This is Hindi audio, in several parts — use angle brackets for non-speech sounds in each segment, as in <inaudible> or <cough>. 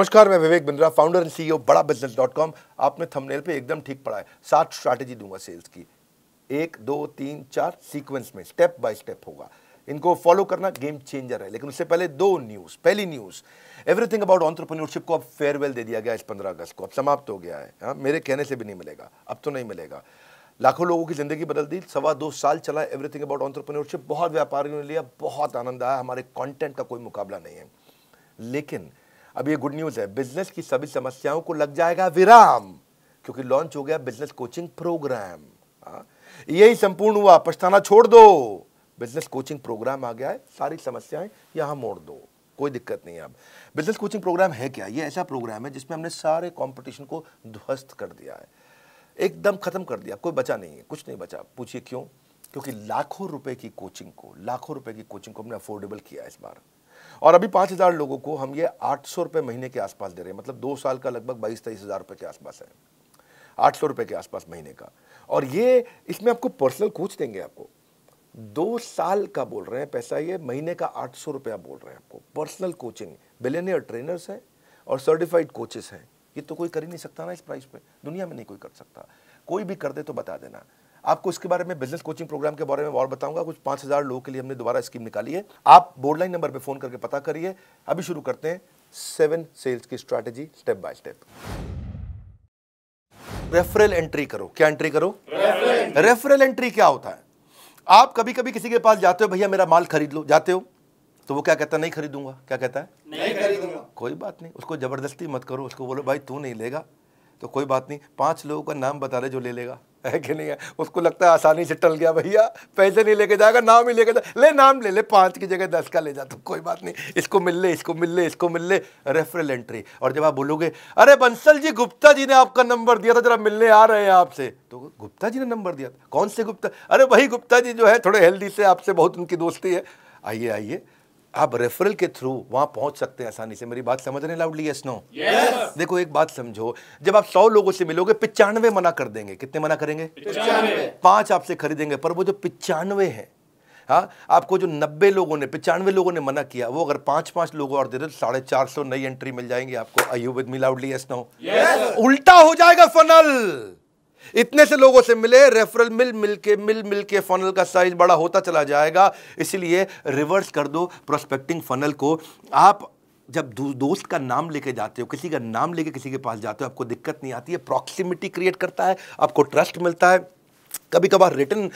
नमस्कार मैं Vivek Bindra founder and CEO Bada business dot com आपने थंबनेल पे एकदम ठीक पढ़ा है सात स्ट्रैटेजी दूंगा सेल्स की एक दो तीन चार सीक्वेंस में स्टेप बाय स्टेप होगा इनको फॉलो करना गेम चेंजर है लेकिन उससे पहले दो न्यूज़ पहली न्यूज़ एवरीथिंग अबाउट ऑन्टरप्रन्योरशिप को अब फेयरवेल दे दिया गया इस पंद्रह अगस्त को अब समाप्त हो गया है हा? मेरे कहने से भी नहीं मिलेगा अब तो नहीं मिलेगा लाखों लोगों की ज़िंदगी बदल दी सवा दो साल चला एवरीथिंग अबाउट ऑन्टरप्रन्योरशिप बहुत व्यापारियों ने लिया बहुत आनंद आया हमारे कॉन्टेंट का कोई मुकाबला नहीं है लेकिन अब ये गुड न्यूज़ है बिजनेस की सभी समस्याओं को लग जाएगा विराम क्योंकि लॉन्च हो गया बिजनेस कोचिंग प्रोग्राम यही संपूर्ण हुआ पछताना छोड़ दो बिजनेस कोचिंग प्रोग्राम आ गया है सारी समस्याएं यहां मोड़ दो कोई दिक्कत नहीं है अब बिजनेस कोचिंग प्रोग्राम है क्या ये ऐसा प्रोग्राम है जिसमें हमने सारे कॉम्पिटिशन को ध्वस्त कर दिया है एकदम ख़त्म कर दिया कोई बचा नहीं है कुछ नहीं बचा पूछिए क्यों क्योंकि लाखों रुपए की कोचिंग को लाखों रुपए की कोचिंग को हमने अफोर्डेबल किया इस बार और अभी पाँच हज़ार लोगों को हम ये आठ सौ रुपये महीने के आसपास दे रहे हैं मतलब दो साल का लगभग बाईस तेईस हज़ार रुपये के आसपास है आठ सौ रुपये के आसपास महीने का और ये इसमें आपको पर्सनल कोच देंगे आपको दो साल का बोल रहे हैं पैसा ये महीने का आठ सौ रुपया बोल रहे हैं आपको पर्सनल कोचिंग बिलेनियर ट्रेनर्स हैं और सर्टिफाइड कोचेस हैं ये तो कोई कर ही नहीं सकता ना इस प्राइस पे दुनिया में नहीं कोई कर सकता कोई भी कर दे तो बता देना आपको इसके बारे में बिजनेस कोचिंग प्रोग्राम के बारे में और बताऊंगा कुछ पांच हज़ार लोगों के लिए हमने दोबारा स्कीम निकाली है आप बोर्ड लाइन नंबर पर फ़ोन करके पता करिए अभी शुरू करते हैं सेवन सेल्स की strategy step by step referral entry करो क्या एंट्री करो रेफरल एंट्री क्या होता है आप कभी कभी किसी के पास जाते हो भैया मेरा माल खरीद लो जाते हो तो वो क्या कहता है नहीं खरीदूंगा क्या कहता है नहीं खरीदूंगा कोई बात नहीं उसको जबरदस्ती मत करो उसको बोलो भाई तू नहीं लेगा तो कोई बात नहीं पांच लोगों का नाम बता रहे जो ले लेगा है कि नहीं है उसको लगता है आसानी से टल गया भैया पैसे नहीं लेके जाएगा नाम ही लेके जाए ले नाम ले ले पाँच की जगह दस का ले जा तो कोई बात नहीं इसको मिल ले इसको मिल ले इसको मिल ले रेफरल एंट्री और जब आप बोलोगे अरे बंसल जी गुप्ता जी ने आपका नंबर दिया था जरा मिलने आ रहे हैं आपसे तो गुप्ता जी ने नंबर दिया था कौन से गुप्ता अरे वही गुप्ता जी जो है थोड़े हेल्दी से आपसे बहुत उनकी दोस्ती है आइए आइए आप रेफरल के थ्रू वहां पहुंच सकते हैं आसानी से मेरी बात समझ रहे लाउडली यस नो देखो एक बात समझो जब आप सौ लोगों से मिलोगे पिचानवे मना कर देंगे कितने मना करेंगे पांच आपसे खरीदेंगे पर वो जो पिचानवे हैं हाँ आपको जो नब्बे लोगों ने पिचानवे लोगों ने मना किया वो अगर पांच पांच लोगों और दे दो साढ़े चार सौ नई एंट्री मिल जाएंगी आपको आयु with me loudly yes no उल्टा हो जाएगा फनल इतने से लोगों से मिले रेफरल मिल मिल के मिल मिल के फनल का साइज बड़ा होता चला जाएगा इसलिए रिवर्स कर दो प्रोस्पेक्टिंग फनल को आप जब दोस्त का नाम लेके जाते हो किसी का नाम लेके किसी के पास जाते हो आपको दिक्कत नहीं आती है प्रॉक्सिमिटी क्रिएट करता है आपको ट्रस्ट मिलता है कभी कभार रिटर्न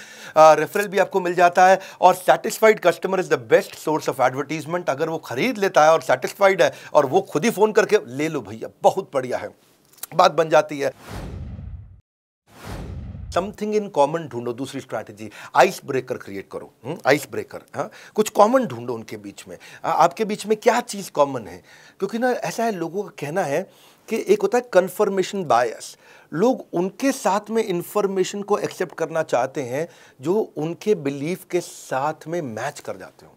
रेफरल भी आपको मिल जाता है और satisfied customer is the best source of advertisement अगर वो ख़रीद लेता है और सेटिस्फाइड है और वो खुद ही फ़ोन करके ले लो भैया बहुत बढ़िया है बात बन जाती है समथिंग इन कॉमन ढूंढो दूसरी स्ट्रैटेजी आइस ब्रेकर क्रिएट करो आइस हम्म, ब्रेकर हाँ कुछ कॉमन ढूंढो उनके बीच में आ, आपके बीच में क्या चीज़ कॉमन है क्योंकि ना ऐसा है लोगों का कहना है कि एक होता है कन्फर्मेशन बायस लोग उनके साथ में इन्फॉर्मेशन को एक्सेप्ट करना चाहते हैं जो उनके बिलीफ के साथ में मैच कर जाते हो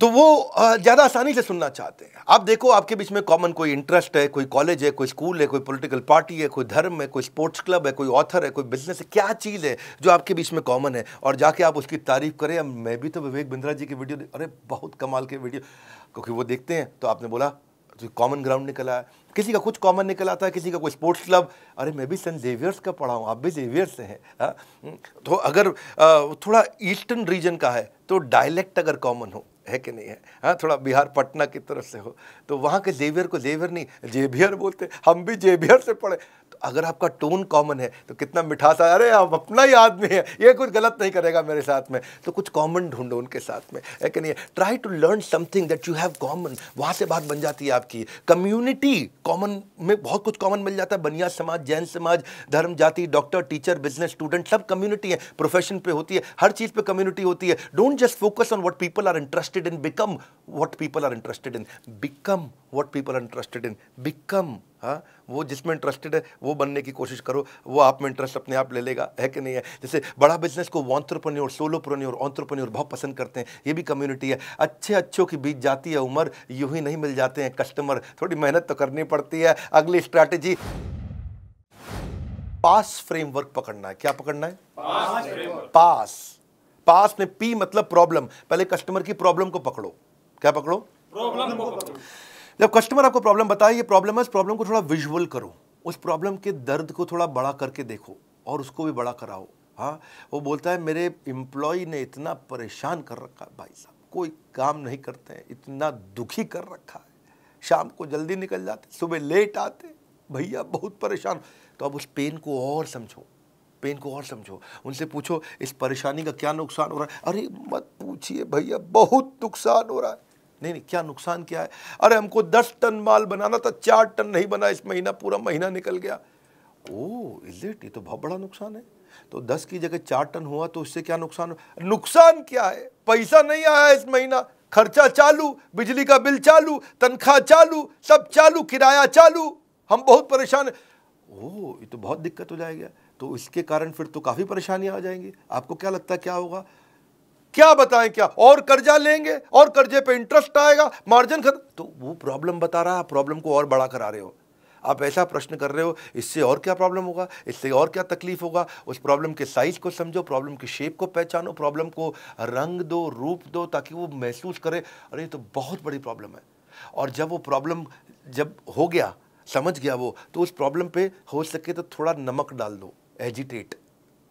तो वो ज़्यादा आसानी से सुनना चाहते हैं आप देखो आपके बीच में कॉमन कोई इंटरेस्ट है कोई कॉलेज है कोई स्कूल है कोई पॉलिटिकल पार्टी है कोई धर्म है कोई स्पोर्ट्स क्लब है कोई ऑथर है कोई बिजनेस है क्या चीज़ है जो आपके बीच में कॉमन है और जाके आप उसकी तारीफ करें मैं भी तो विवेक बिंद्रा जी की वीडियो अरे बहुत कमाल के वीडियो क्योंकि वो देखते हैं तो आपने बोला तो कॉमन ग्राउंड निकला है किसी का कुछ कॉमन निकला था किसी का कोई स्पोर्ट्स क्लब अरे मैं भी सेंट जेवियर्स का पढ़ा हूँ आप भी जेवियर्स से हैं हाँ? तो अगर थोड़ा ईस्टर्न रीजन का है तो डायलेक्ट अगर कॉमन हो है कि नहीं है हाँ थोड़ा बिहार पटना की तरफ से हो तो वहाँ के जेवियर को जेवियर नहीं जेवियर बोलते हम भी जेवियर से पढ़े अगर आपका टोन कॉमन है तो कितना मिठास है अरे आप अपना ही आदमी है ये कुछ गलत नहीं करेगा मेरे साथ में तो कुछ कॉमन ढूंढो उनके साथ में है कि नहीं try to learn something that you have common वहाँ से बात बन जाती है आपकी कम्युनिटी कॉमन में बहुत कुछ कॉमन मिल जाता है बनिया समाज जैन समाज धर्म जाति डॉक्टर टीचर बिजनेस स्टूडेंट सब कम्युनिटी है प्रोफेशन पे होती है हर चीज़ पे कम्युनिटी होती है don't just focus on what people are interested in become what people are interested in become what people are interested in become हाँ वो जिसमें इंटरेस्टेड है वो बनने की कोशिश करो वो आप में इंटरेस्ट अपने आप ले लेगा है कि नहीं है जैसे बड़ा बिजनेस को वॉन्ट्रप्रन्योर सोलोप्रन्योर ऑन्ट्रप्रन्योर बहुत पसंद करते हैं ये भी कम्युनिटी है अच्छे अच्छों की बीच जाती है उम्र यूं ही नहीं मिल जाते हैं कस्टमर थोड़ी मेहनत तो करनी पड़ती है अगली स्ट्रैटेजी पास फ्रेमवर्क पकड़ना है क्या पकड़ना है पास पास, पास में पी मतलब प्रॉब्लम पहले कस्टमर की प्रॉब्लम को पकड़ो क्या पकड़ो प्रॉब्लम को पकड़ो जब कस्टमर आपको प्रॉब्लम बताए ये प्रॉब्लम है इस प्रॉब्लम को थोड़ा विजुअल करो उस प्रॉब्लम के दर्द को थोड़ा बड़ा करके देखो और उसको भी बड़ा कराओ हाँ वो बोलता है मेरे एम्प्लॉय ने इतना परेशान कर रखा है भाई साहब कोई काम नहीं करते हैं इतना दुखी कर रखा है शाम को जल्दी निकल जाते सुबह लेट आते भैया बहुत परेशान तो अब उस पेन को और समझो पेन को और समझो उनसे पूछो इस परेशानी का क्या नुकसान हो रहा है अरे मत पूछिए भैया बहुत नुकसान हो रहा है नहीं नहीं क्या नुकसान क्या है अरे हमको दस टन माल बनाना था चार टन नहीं बना इस महीना पूरा महीना निकल गया ओ इज इट ये तो बहुत बड़ा नुकसान है तो दस की जगह चार टन हुआ तो उससे क्या नुकसान नुकसान क्या है पैसा नहीं आया इस महीना खर्चा चालू बिजली का बिल चालू तनख्वाह चालू सब चालू किराया चालू हम बहुत परेशान है ये तो बहुत दिक्कत हो जाएगी तो इसके कारण फिर तो काफ़ी परेशानियाँ आ जाएंगी आपको क्या लगता है क्या होगा क्या बताएं क्या और कर्जा लेंगे और कर्जे पे इंटरेस्ट आएगा मार्जिन खत्म तो वो प्रॉब्लम बता रहा है प्रॉब्लम को और बड़ा करा रहे हो आप ऐसा प्रश्न कर रहे हो इससे और क्या प्रॉब्लम होगा इससे और क्या तकलीफ होगा उस प्रॉब्लम के साइज को समझो प्रॉब्लम की शेप को पहचानो प्रॉब्लम को रंग दो रूप दो ताकि वो महसूस करे अरे तो बहुत बड़ी प्रॉब्लम है और जब वो प्रॉब्लम जब हो गया समझ गया वो तो उस प्रॉब्लम पे हो सके तो थोड़ा नमक डाल दो एजिटेट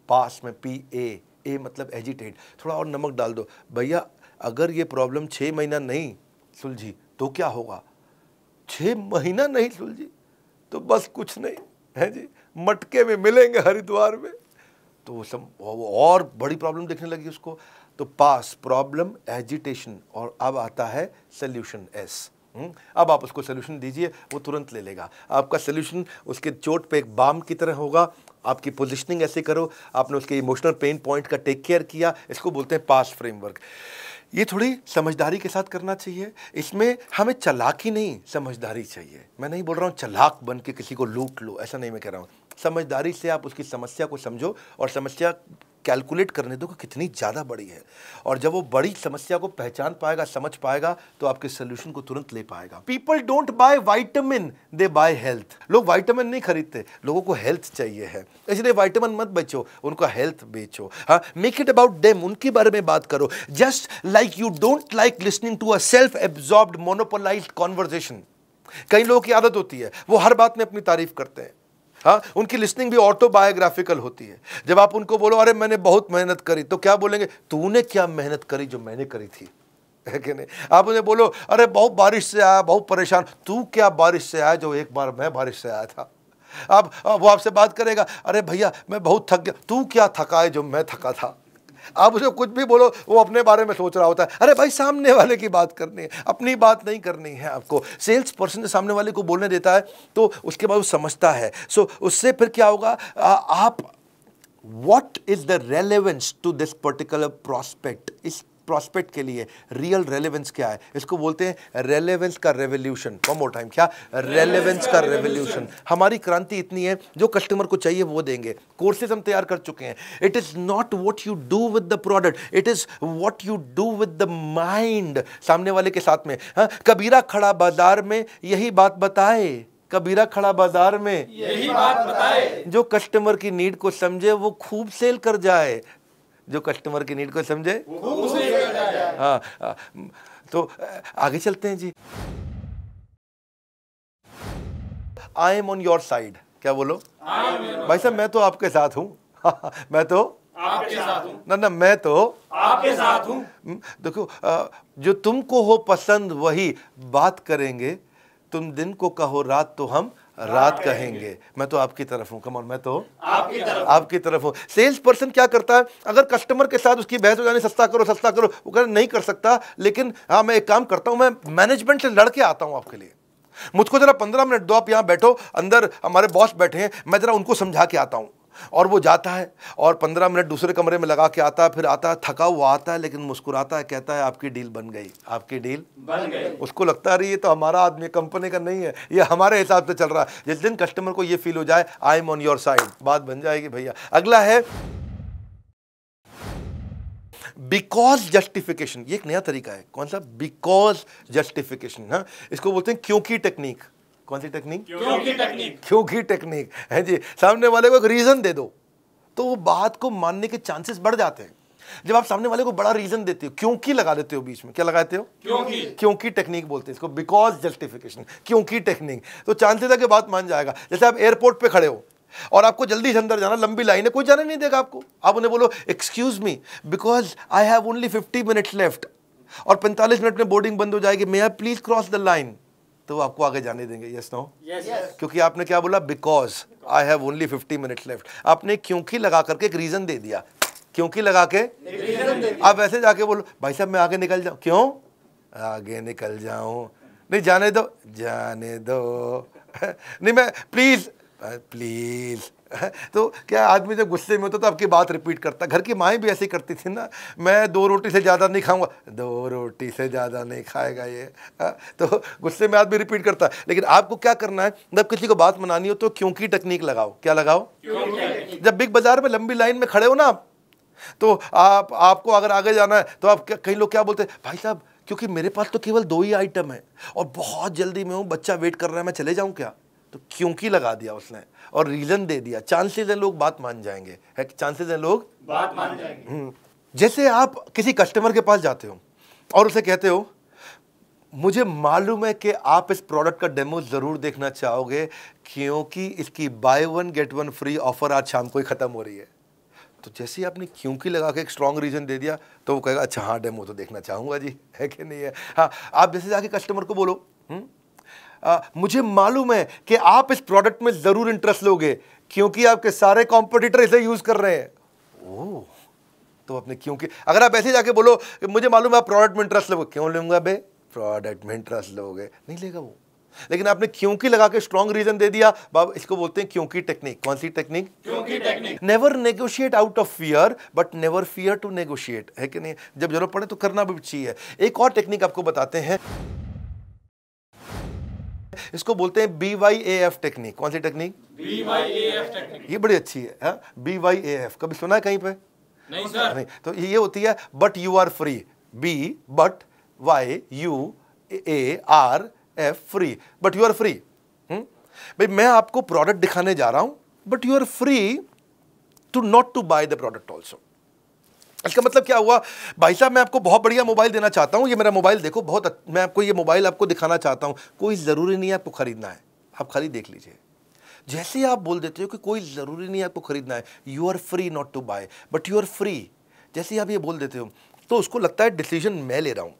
पास में पी ए ए मतलब एजिटेट थोड़ा और नमक डाल दो भैया अगर ये प्रॉब्लम छः महीना नहीं सुलझी तो क्या होगा छः महीना नहीं सुलझी तो बस कुछ नहीं है जी मटके में मिलेंगे हरिद्वार में तो वो सब वो और बड़ी प्रॉब्लम देखने लगी उसको तो पास प्रॉब्लम एजिटेशन और अब आता है सल्यूशन एस अब आप उसको सोल्यूशन दीजिए वो तुरंत ले लेगा आपका सोल्यूशन उसके चोट पे एक बाम की तरह होगा आपकी पोजिशनिंग ऐसे करो आपने उसके इमोशनल पेन पॉइंट का टेक केयर किया इसको बोलते हैं पास फ्रेमवर्क ये थोड़ी समझदारी के साथ करना चाहिए इसमें हमें चलाकी नहीं समझदारी चाहिए मैं नहीं बोल रहा हूँ चलाक बन के किसी को लूट लो ऐसा नहीं मैं कह रहा हूँ समझदारी से आप उसकी समस्या को समझो और समस्या कैलकुलेट करने दो कि कितनी ज़्यादा बड़ी है और जब वो बड़ी समस्या को पहचान पाएगा समझ पाएगा तो आपके सोल्यूशन को तुरंत ले पाएगा people don't buy vitamin they buy health लोग वाइटामिन नहीं खरीदते लोगों को हेल्थ चाहिए है इसलिए वाइटामिन मत बेचो उनका हेल्थ बेचो हाँ मेक इट अबाउट डेम उनके बारे में बात करो just like you don't like listening to a self absorbed monopolise conversation कई लोगों की आदत होती है वो हर बात में अपनी तारीफ करते हैं हाँ उनकी लिस्निंग भी ऑटोबायोग्राफिकल होती है जब आप उनको बोलो अरे मैंने बहुत मेहनत करी तो क्या बोलेंगे तूने क्या मेहनत करी जो मैंने करी थी <laughs> है कि नहीं आप उन्हें बोलो अरे बहुत बारिश से आया बहुत परेशान तू क्या बारिश से आया जो एक बार मैं बारिश से आया था अब वो आपसे बात करेगा अरे भैया मैं बहुत थक गया तू क्या थका है जो मैं थका था आप उसे कुछ भी बोलो वो अपने बारे में सोच रहा होता है अरे भाई सामने वाले की बात करनी है अपनी बात नहीं करनी है आपको सेल्स पर्सन सामने वाले को बोलने देता है तो उसके बाद वो समझता है सो so, उससे फिर क्या होगा आ, आप what is the relevance to this particular prospect इस प्रॉस्पेक्ट के लिए रियल रेलेवेंस क्या है इसको बोलते हैं रेलेवेंस का रेवोल्यूशन वन मोर टाइम क्या रेलेवेंस का रेवोल्यूशन हमारी क्रांति इतनी है जो कस्टमर को चाहिए वो देंगे कोर्सेज हम तैयार कर चुके हैं it is not what you do with the product it is what you do with the mind सामने वाले के साथ में हा? कबीरा खड़ा बाजार में यही बात बताए कबीरा खड़ा बाजार में यही बात बताए जो कस्टमर की नीड को समझे वो खूब सेल कर जाए जो कस्टमर की नीड को समझे हाँ, हाँ तो आगे चलते हैं जी I am on your side क्या बोलो भाई साहब मैं तो आपके साथ हूँ <laughs> मैं तो आपके साथ हूँ ना ना मैं तो आपके साथ हूँ देखो जो तुमको हो पसंद वही बात करेंगे तुम दिन को कहो रात तो हम रात कहेंगे मैं तो आपकी तरफ हूँ कमल मैं तो आपकी तरफ आपकी तरफ हूँ सेल्स पर्सन क्या करता है अगर कस्टमर के साथ उसकी बहस हो जाने सस्ता करो सस्ता करो वो कह नहीं कर सकता लेकिन हाँ मैं एक काम करता हूँ मैं मैनेजमेंट से लड़के आता हूँ आपके लिए मुझको ज़रा पंद्रह मिनट दो आप यहाँ बैठो अंदर हमारे बॉस बैठे हैं मैं ज़रा उनको समझा के आता हूँ और वो जाता है और पंद्रह मिनट दूसरे कमरे में लगा के आता है फिर आता है थका हुआ आता है लेकिन मुस्कुराता है कहता है आपकी डील बन गई आपकी डील बन गई उसको लगता है ये तो हमारा आदमी कंपनी का नहीं है ये हमारे हिसाब से चल रहा है जिस दिन कस्टमर को ये फील हो जाए I am on your side बात बन जाएगी भैया अगला है बिकॉज जस्टिफिकेशन ये एक नया तरीका है कौन सा बिकॉज जस्टिफिकेशन हाँ इसको बोलते हैं क्योंकि टेक्निक कौन सी टेक्निक क्योंकि टेक्निक क्योंकि टेक्निक है जी सामने वाले को एक रीज़न दे दो तो वो बात को मानने के चांसेस बढ़ जाते हैं जब आप सामने वाले को बड़ा रीजन देते हो क्योंकि लगा देते हो बीच में क्या लगाते हो क्योंकि क्योंकि टेक्निक बोलते हैं इसको बिकॉज जस्टिफिकेशन क्योंकि टेक्निक तो चांसेस है कि बात मान जाएगा जैसे आप एयरपोर्ट पे खड़े हो और आपको जल्दी से अंदर जाना लंबी लाइन है कोई जाने नहीं देगा आपको आप उन्हें बोलो excuse me because I have only fifty minutes left और पैंतालीस मिनट में बोर्डिंग बंद हो जाएगी may I please cross the line तो वो आपको आगे जाने देंगे यस नो क्योंकि आपने क्या बोला because I have only fifty minute left आपने क्योंकि लगा करके एक रीज़न दे दिया क्योंकि लगा के आप ऐसे जाके बोलो भाई साहब मैं आगे निकल जाऊँ क्यों आगे निकल जाऊँ नहीं जाने दो जाने दो <laughs> नहीं मैं प्लीज़ प्लीज़ <laughs> तो क्या आदमी जब गुस्से में होता तो आपकी बात रिपीट करता घर की माएँ भी ऐसी करती थी ना मैं दो रोटी से ज़्यादा नहीं खाऊंगा दो रोटी से ज़्यादा नहीं खाएगा ये तो गुस्से में आदमी रिपीट करता है लेकिन आपको क्या करना है जब किसी को बात मनानी हो तो क्योंकि टेक्निक लगाओ क्या लगाओ जब बिग बाज़ार में लंबी लाइन में खड़े हो ना आप तो आप आपको अगर आगे जाना है तो आप कई लोग क्या बोलते हैं भाई साहब क्योंकि मेरे पास तो केवल दो ही आइटम है और बहुत जल्दी में हूँ बच्चा वेट कर रहा है मैं चले जाऊँ क्या तो क्योंकि लगा दिया उसने और रीज़न दे दिया चांसेस हैं लोग बात मान जाएंगे है चांसेस हैं लोग बात मान जाएंगे हम्म। जैसे आप किसी कस्टमर के पास जाते हो और उसे कहते हो मुझे मालूम है कि आप इस प्रोडक्ट का डेमो ज़रूर देखना चाहोगे क्योंकि इसकी buy one get one free offer आज शाम को ही ख़त्म हो रही है तो जैसे ही आपने क्योंकि लगा के एक स्ट्रॉन्ग रीज़न दे दिया तो वो कहेगा अच्छा हाँ डेमो तो देखना चाहूँगा जी है कि नहीं है हाँ आप जैसे जाके कस्टमर को बोलो हुँ? हम्म, आ, मुझे मालूम है कि आप इस प्रोडक्ट में ज़रूर इंटरेस्ट लोगे क्योंकि आपके सारे कॉम्पिटिटर इसे यूज़ कर रहे हैं ओह तो आपने क्योंकि अगर आप ऐसे जाके बोलो कि मुझे मालूम है आप प्रोडक्ट में इंटरेस्ट लोगे क्यों लूंगा बे प्रोडक्ट में इंटरेस्ट लोगे नहीं लेगा वो लेकिन आपने क्योंकि लगा के स्ट्रॉन्ग रीजन दे दिया बाबा इसको बोलते हैं क्योंकि टेक्निक कौन सी टेक्निक क्योंकि technique never negotiate out of fear but never fear to negotiate है कि नहीं जब जरूरत पड़े तो करना भी चाहिए एक और टेक्निक आपको बताते हैं इसको बोलते हैं B Y A F technique कौन सी टेक्निक ये बड़ी अच्छी है बी वाई ए एफ कभी सुना है कहीं पे नहीं सर नहीं तो ये होती है but you are free B but Y you A are F free but you are free भाई मैं आपको प्रोडक्ट दिखाने जा रहा हूं but you are free to not to buy the product also इसका मतलब क्या हुआ भाई साहब मैं आपको बहुत बढ़िया मोबाइल देना चाहता हूँ ये मेरा मोबाइल देखो बहुत मैं आपको ये मोबाइल आपको दिखाना चाहता हूँ कोई ज़रूरी नहीं है आपको ख़रीदना है आप खाली देख लीजिए जैसे ही आप बोल देते हो कि कोई ज़रूरी नहीं है आपको ख़रीदना है you are free not to buy but you are free जैसे ही आप ये बोल देते हो तो उसको लगता है डिसीजन मैं ले रहा हूँ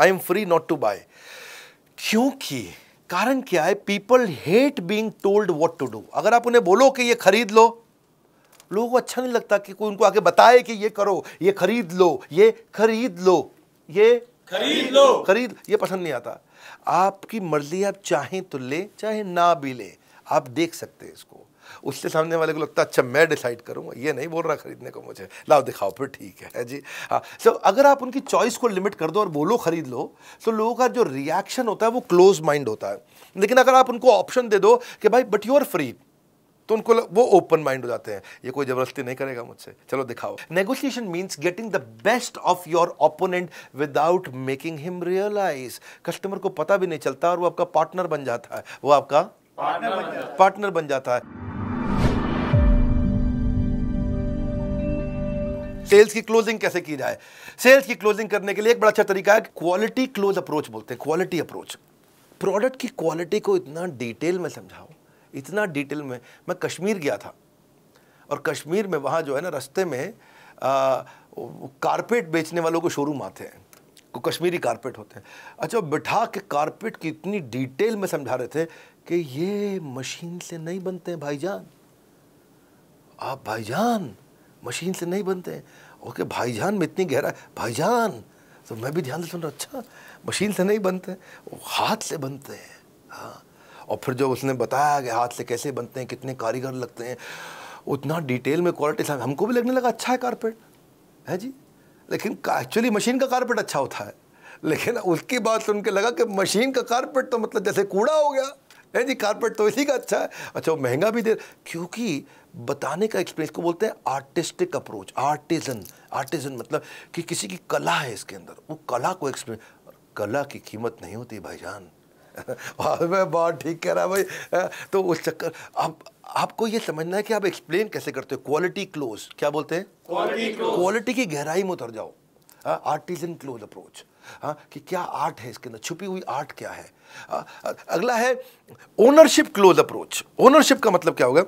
I am free not to buy क्योंकि कारण क्या है people hate being told what to do अगर आप उन्हें बोलो कि ये खरीद लो लोगों को अच्छा नहीं लगता कि कोई उनको आके बताए कि ये करो ये खरीद लो ये खरीद लो ये खरीद लो खरीद ये पसंद नहीं आता आपकी मर्जी आप चाहें तो ले चाहे ना भी ले आप देख सकते हैं इसको उससे सामने वाले को लगता है अच्छा मैं डिसाइड करूँगा ये नहीं बोल रहा खरीदने को मुझे लाओ दिखाओ फिर ठीक है जी हाँ सो so, अगर आप उनकी चॉइस को लिमिट कर दो और बोलो खरीद लो तो लोगों का जो रिएक्शन होता है वो क्लोज माइंड होता है लेकिन अगर आप उनको ऑप्शन दे दो कि भाई बट यू आर फ्री तो उनको वो ओपन माइंड हो जाते हैं ये कोई जबरदस्ती नहीं करेगा मुझसे चलो दिखाओ negotiation means getting the best of your opponent without making him realise customer को पता भी नहीं चलता और वो आपका पार्टनर बन जाता है वो आपका पार्टनर बन जाता पार्टनर बन जाता है सेल्स की क्लोजिंग कैसे की जाए सेल्स की क्लोजिंग करने के लिए एक बड़ा अच्छा तरीका है क्वालिटी क्लोज अप्रोच बोलते हैं क्वालिटी अप्रोच प्रोडक्ट की क्वालिटी को इतना डिटेल में समझाओ इतना डिटेल में मैं कश्मीर गया था और कश्मीर में वहाँ जो है ना रास्ते में कारपेट बेचने वालों को शोरूम आते हैं को कश्मीरी कारपेट होते हैं अच्छा बिठा के कारपेट की इतनी डिटेल में समझा रहे थे कि ये मशीन से नहीं बनते हैं भाईजान आप भाईजान मशीन से नहीं बनते हैं ओके भाईजान में इतनी गहरा भाईजान तो मैं भी ध्यान से सुन रहा अच्छा मशीन से नहीं बनते हाथ से बनते हैं हाँ और फिर जो उसने बताया कि हाथ से कैसे बनते हैं कितने कारीगर लगते हैं उतना डिटेल में क्वालिटी था हमको भी लगने लगा अच्छा है कारपेट है जी लेकिन एक्चुअली मशीन का कारपेट अच्छा होता है लेकिन उसके बाद सुन के लगा कि मशीन का कारपेट तो मतलब जैसे कूड़ा हो गया है जी कारपेट तो इसी का अच्छा है अच्छा वो महंगा भी दे क्योंकि बताने का एक्सपीरियंस को बोलते हैं आर्टिस्टिक अप्रोच आर्टिजन आर्टिजन मतलब कि किसी की कला है इसके अंदर वो कला को एक्सप्रेस कला की कीमत नहीं होती भाईजान बाद <laughs> में बहुत ठीक कह रहा भाई तो उस चक्कर आप आपको ये समझना है कि आप एक्सप्लेन कैसे करते हो क्वालिटी क्लोज क्या बोलते हैं क्वालिटी की गहराई में उतर जाओ आर्टिजन क्लोज अप्रोच हाँ कि क्या आर्ट है इसके अंदर छुपी हुई आर्ट क्या है आ, अगला है ओनरशिप क्लोज अप्रोच ओनरशिप का मतलब क्या होगा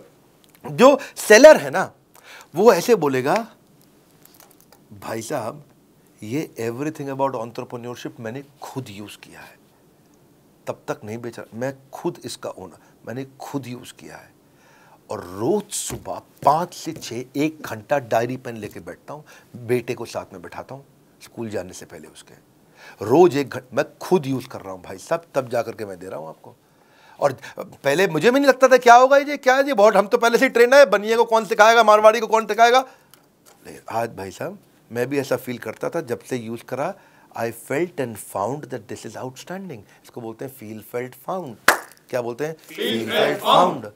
जो सेलर है ना वो ऐसे बोलेगा भाई साहब ये एवरीथिंग अबाउट ऑन्टरप्रोन्योरशिप मैंने खुद यूज़ किया है तब तक नहीं बेचा मैं खुद इसका ओनर मैंने खुद यूज़ किया है और रोज़ सुबह पाँच से छः एक घंटा डायरी पेन लेके बैठता हूँ बेटे को साथ में बैठाता हूँ स्कूल जाने से पहले उसके रोज़ एक घंटा मैं खुद यूज़ कर रहा हूँ भाई साहब तब जा करके मैं दे रहा हूँ आपको और पहले मुझे भी नहीं लगता था क्या होगा ये क्या है ये बहुत हम तो पहले से ट्रेन है बनिए को कौन सिखाएगा मारवाड़ी को कौन सिखाएगा आज भाई साहब मैं भी ऐसा फील करता था जब से यूज़ करा I felt and found that this is outstanding इसको बोलते हैं फील फेल्ट फाउंड क्या बोलते हैं फील फेल्ट फाउंड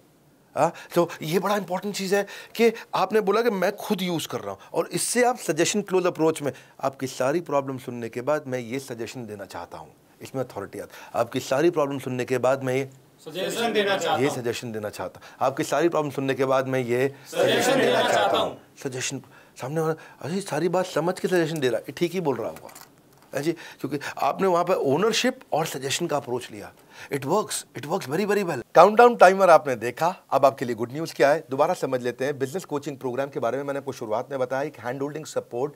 तो ये बड़ा इंपॉर्टेंट चीज़ है कि आपने बोला कि मैं खुद यूज़ कर रहा हूँ और इससे आप सजेशन क्लोज अप्रोच में आपकी सारी प्रॉब्लम सुनने के बाद मैं ये सजेशन देना चाहता हूँ इसमें अथॉरिटी आती आपकी सारी प्रॉब्लम सुनने के बाद मैं ये सजेशन देना चाहता ये सजेशन देना चाहता आपकी सारी प्रॉब्लम सुनने के बाद मैं ये सजेशन देना चाहता हूँ सजेशन सामने वाला अरे सारी बात समझ के सजेशन दे रहा है ठीक ही बोल रहा होगा जी क्योंकि आपने वहाँ पर ओनरशिप और सजेशन का अप्रोच लिया it works it works very very well countdown timer आपने देखा अब आपके लिए गुड न्यूज़ क्या है दोबारा समझ लेते हैं बिजनेस कोचिंग प्रोग्राम के बारे में मैंने आपको शुरुआत में बताया एक हैंड होल्डिंग सपोर्ट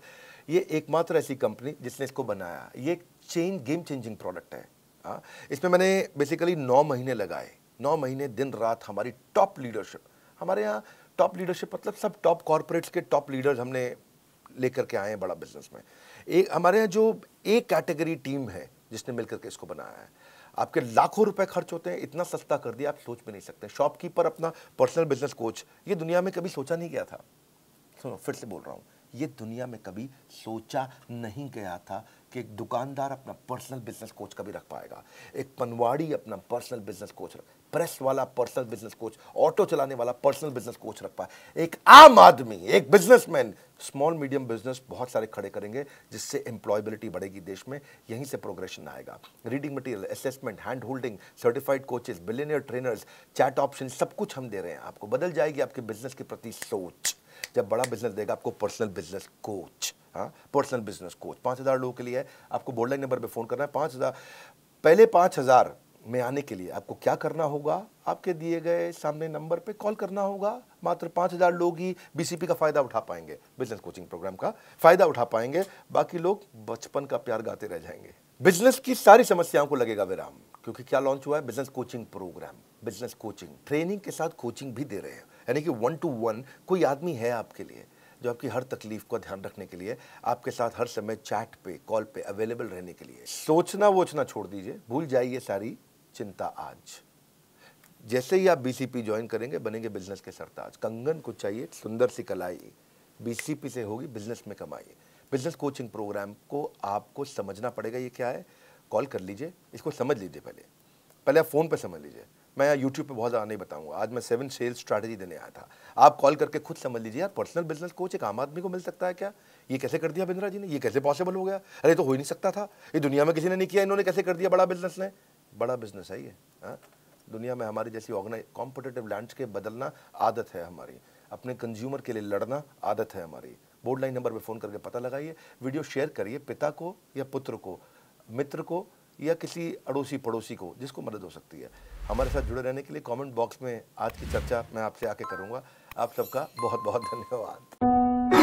ये एकमात्र ऐसी कंपनी जिसने इसको बनाया ये चेन गेम चेंजिंग प्रोडक्ट है हाँ इसमें मैंने बेसिकली नौ महीने लगाए नौ महीने दिन रात हमारी टॉप लीडरशिप हमारे यहाँ टॉप लीडरशिप मतलब सब टॉप कॉरपोरेट्स के टॉप लीडर्स हमने लेकर के आए हैं बड़ा बिजनेस में एक हमारे यहाँ जो ए कैटेगरी टीम है जिसने मिलकर के इसको बनाया है आपके लाखों रुपए खर्च होते हैं इतना सस्ता कर दिया आप सोच भी नहीं सकते शॉपकीपर अपना पर्सनल बिजनेस कोच ये दुनिया में कभी सोचा नहीं गया था सुनो फिर से बोल रहा हूँ ये दुनिया में कभी सोचा नहीं गया था कि एक दुकानदार अपना पर्सनल बिजनेस कोच कभी रख पाएगा एक पनवाड़ी अपना पर्सनल बिजनेस कोच रख प्रेस वाला पर्सनल बिजनेस कोच ऑटो चलाने वाला पर्सनल बिजनेस कोच रख पाए एक आम आदमी एक बिजनेसमैन स्मॉल मीडियम बिजनेस बहुत सारे खड़े करेंगे जिससे एम्प्लॉयबिलिटी बढ़ेगी देश में यहीं से प्रोग्रेशन आएगा reading material assessment hand holding certified coaches billionaire trainers chat option सब कुछ हम दे रहे हैं आपको बदल जाएगी आपके बिजनेस के प्रति सोच जब बड़ा बिजनेस देगा आपको पर्सनल बिजनेस कोच हाँ पर्सनल बिजनेस कोच पाँच हज़ार लोगों के लिए आपको बोर्डलाइन नंबर पर फ़ोन करना है पाँच हज़ार पहले पाँच हज़ार में आने के लिए आपको क्या करना होगा आपके दिए गए सामने नंबर पे कॉल करना होगा मात्र पाँच हज़ार लोग ही बीसीपी का फ़ायदा उठा पाएंगे बिजनेस कोचिंग प्रोग्राम का फ़ायदा उठा पाएंगे बाकी लोग बचपन का प्यार गाते रह जाएंगे बिजनेस की सारी समस्याओं को लगेगा विराम क्योंकि क्या लॉन्च हुआ है business coaching programme business coaching training के साथ कोचिंग भी दे रहे हैं यानी कि वन टू वन कोई आदमी है आपके लिए जो आपकी हर तकलीफ का ध्यान रखने के लिए आपके साथ हर समय चैट पे कॉल पे अवेलेबल रहने के लिए सोचना वोचना छोड़ दीजिए भूल जाइए सारी चिंता आज जैसे ही आप बीसीपी ज्वाइन करेंगे बनेंगे बिजनेस के सरताज कंगन को चाहिए सुंदर सी कलाई बीसीपी से होगी बिजनेस में कमाई बिजनेस कोचिंग प्रोग्राम को आपको समझना पड़ेगा ये क्या है कॉल कर लीजिए इसको समझ लीजिए पहले पहले आप फ़ोन पर समझ लीजिए मैं यहाँ यूट्यूब पर बहुत ज़्यादा नहीं बताऊँगा आज मैं सेवन सेल्स स्ट्रैटेजी देने आया था आप कॉल करके खुद समझ लीजिए यार पर्सनल बिजनेस कोच एक आम आदमी को मिल सकता है क्या ये कैसे कर दिया बिंद्रा जी ने ये कैसे पॉसिबल हो गया अरे तो हो ही नहीं सकता था ये दुनिया में किसी ने नहीं किया इन्होंने कैसे कर दिया बड़ा बिजनेस ने बड़ा बिजनेस है ये हाँ दुनिया में हमारी जैसी ऑर्गेनाइज कॉम्पिटेटिव लैंडस्केप बदलना आदत है हमारी अपने कंज्यूमर के लिए लड़ना आदत है हमारी बोर्ड लाइन नंबर पर फ़ोन करके पता लगाइए वीडियो शेयर करिए पिता को या पुत्र को मित्र को या किसी अड़ोसी पड़ोसी को जिसको मदद हो सकती है हमारे साथ जुड़े रहने के लिए कमेंट बॉक्स में आज की चर्चा मैं आपसे आके करूँगा आप सबका बहुत बहुत धन्यवाद